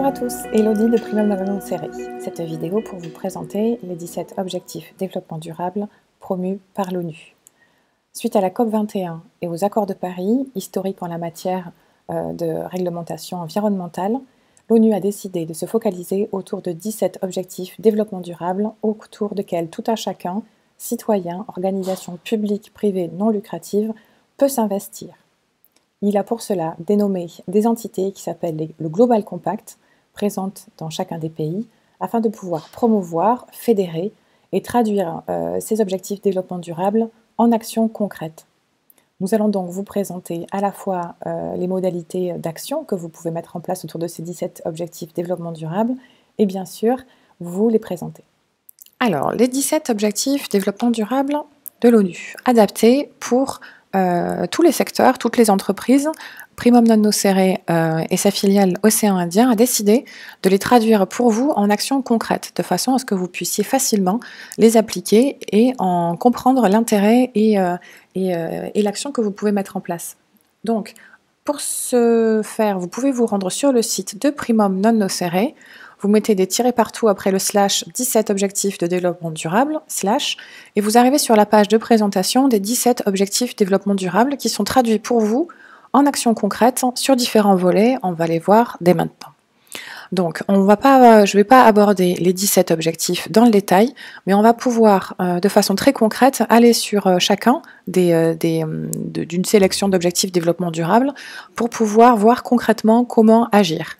Bonjour à tous, Elodie de Primum de Série. Cette vidéo pour vous présenter les 17 objectifs développement durable promus par l'ONU. Suite à la COP21 et aux accords de Paris, historiques en la matière euh, de réglementation environnementale, l'ONU a décidé de se focaliser autour de 17 objectifs développement durable autour desquels tout un chacun, citoyen, organisation publique, privée, non lucrative, peut s'investir. Il a pour cela dénommé des entités qui s'appellent le Global Compact, présentes dans chacun des pays afin de pouvoir promouvoir, fédérer et traduire ces euh, objectifs développement durable en actions concrètes. Nous allons donc vous présenter à la fois euh, les modalités d'action que vous pouvez mettre en place autour de ces 17 objectifs développement durable et bien sûr vous les présenter. Alors, les 17 objectifs développement durable de l'ONU, adaptés pour euh, tous les secteurs, toutes les entreprises, Primum Non Nocere euh, et sa filiale Océan Indien a décidé de les traduire pour vous en actions concrètes, de façon à ce que vous puissiez facilement les appliquer et en comprendre l'intérêt et, euh, et l'action que vous pouvez mettre en place. Donc, pour ce faire, vous pouvez vous rendre sur le site de Primum Non Nocere. Vous mettez des tirets partout après le slash 17 objectifs de développement durable, slash, et vous arrivez sur la page de présentation des 17 objectifs de développement durable qui sont traduits pour vous en actions concrètes sur différents volets. On va les voir dès maintenant. Donc, on je ne vais pas aborder les 17 objectifs dans le détail, mais on va pouvoir, euh, de façon très concrète, aller sur euh, chacun euh, d'une sélection d'objectifs développement durable pour pouvoir voir concrètement comment agir.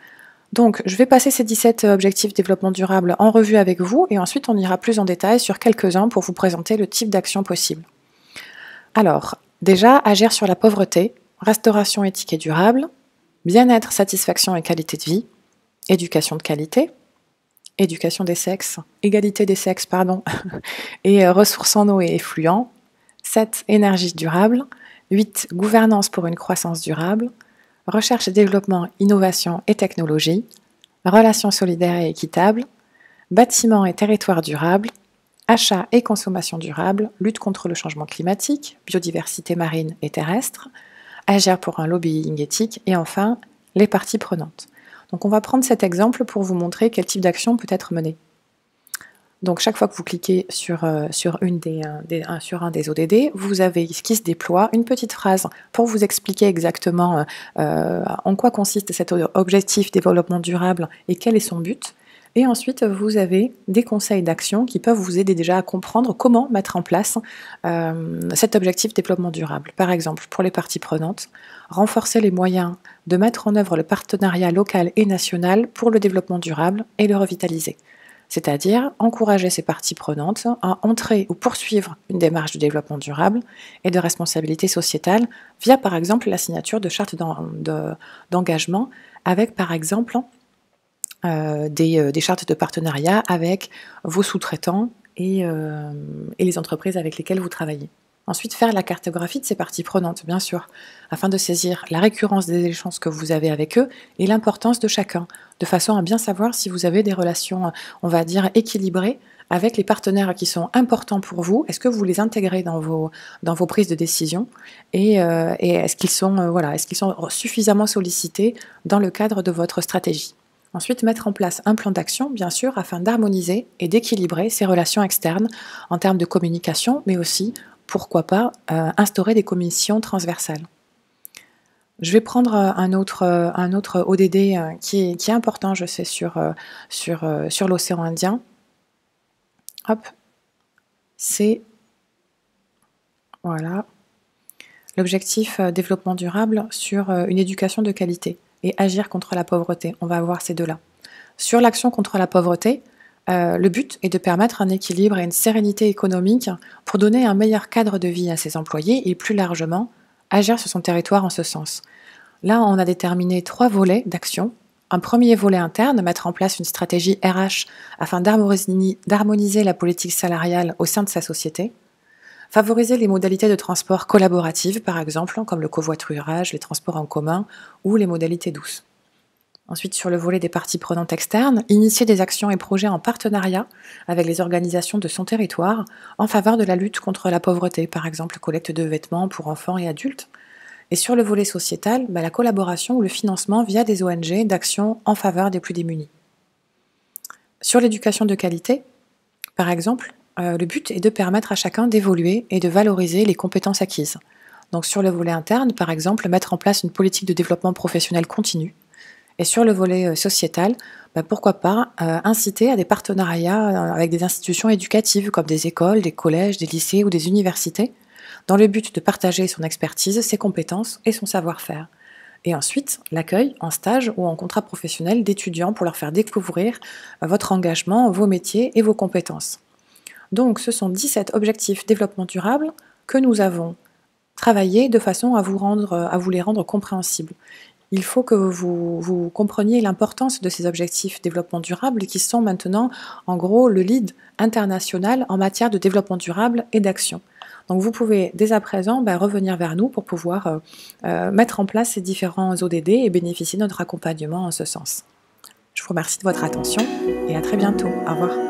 Donc, je vais passer ces 17 objectifs développement durable en revue avec vous et ensuite on ira plus en détail sur quelques-uns pour vous présenter le type d'action possible. Alors, déjà, agir sur la pauvreté, restauration éthique et durable, bien-être, satisfaction et qualité de vie, éducation de qualité, éducation des sexes, égalité des sexes, pardon, et euh, ressources en eau et effluents, 7. Énergie durable, 8. Gouvernance pour une croissance durable, recherche et développement, innovation et technologie, relations solidaires et équitables, bâtiments et territoires durables, achats et consommation durable, lutte contre le changement climatique, biodiversité marine et terrestre, agir pour un lobbying éthique et enfin les parties prenantes. Donc on va prendre cet exemple pour vous montrer quel type d'action peut être menée. Donc chaque fois que vous cliquez sur, euh, euh, sur, un, des ODD, vous avez ce qui se déploie, une petite phrase pour vous expliquer exactement euh, en quoi consiste cet objectif développement durable et quel est son but. Et ensuite, vous avez des conseils d'action qui peuvent vous aider déjà à comprendre comment mettre en place euh, cet objectif développement durable. Par exemple, pour les parties prenantes, renforcer les moyens de mettre en œuvre le partenariat local et national pour le développement durable et le revitaliser. C'est-à-dire encourager ces parties prenantes à entrer ou poursuivre une démarche de développement durable et de responsabilité sociétale via par exemple la signature de chartes d'engagement avec par exemple euh, euh, des, chartes de partenariat avec vos sous-traitants euh, et, les entreprises avec lesquelles vous travaillez. Ensuite, faire la cartographie de ces parties prenantes, bien sûr, afin de saisir la récurrence des échanges que vous avez avec eux et l'importance de chacun, de façon à bien savoir si vous avez des relations, on va dire, équilibrées avec les partenaires qui sont importants pour vous Est-ce que vous les intégrez dans vos, prises de décision Et, est-ce qu'ils sont, voilà, est qu'ils sont suffisamment sollicités dans le cadre de votre stratégie Ensuite, mettre en place un plan d'action, bien sûr, afin d'harmoniser et d'équilibrer ces relations externes en termes de communication, mais aussi, pourquoi pas, euh, instaurer des commissions transversales. Je vais prendre euh, un autre, euh, un autre ODD qui est, qui est important, je sais, sur, sur, sur l'océan Indien. Hop, c'est... Voilà. L'objectif développement durable sur une éducation de qualité et agir contre la pauvreté. On va voir ces deux-là. Sur l'action contre la pauvreté, euh, le but est de permettre un équilibre et une sérénité économique pour donner un meilleur cadre de vie à ses employés et plus largement agir sur son territoire en ce sens. Là, on a déterminé trois volets d'action. Un premier volet interne, mettre en place une stratégie RH afin d'harmoniser la politique salariale au sein de sa société. Favoriser les modalités de transport collaboratives, par exemple, comme le covoiturage, les transports en commun ou les modalités douces. Ensuite, sur le volet des parties prenantes externes, initier des actions et projets en partenariat avec les organisations de son territoire en faveur de la lutte contre la pauvreté, par exemple collecte de vêtements pour enfants et adultes. Et sur le volet sociétal, bah, la collaboration ou le financement via des ONG d'actions en faveur des plus démunis. Sur l'éducation de qualité, par exemple, euh, le but est de permettre à chacun d'évoluer et de valoriser les compétences acquises. Donc sur le volet interne, par exemple, mettre en place une politique de développement professionnel continu. Et sur le volet euh, sociétal, bah, pourquoi pas euh, inciter à des partenariats avec des institutions éducatives comme des écoles, des collèges, des lycées ou des universités, dans le but de partager son expertise, ses compétences et son savoir-faire. Et ensuite, l'accueil en stage ou en contrat professionnel d'étudiants pour leur faire découvrir votre engagement, vos métiers et vos compétences. Donc ce sont 17 objectifs développement durable que nous avons travaillé de façon à vous, rendre, euh, à vous les rendre compréhensibles. Il faut que vous, compreniez l'importance de ces objectifs développement durable qui sont maintenant en gros le lead international en matière de développement durable et d'action. Donc vous pouvez dès à présent ben, revenir vers nous pour pouvoir euh, euh, mettre en place ces différents ODD et bénéficier de notre accompagnement en ce sens. Je vous remercie de votre attention et à très bientôt. Au revoir.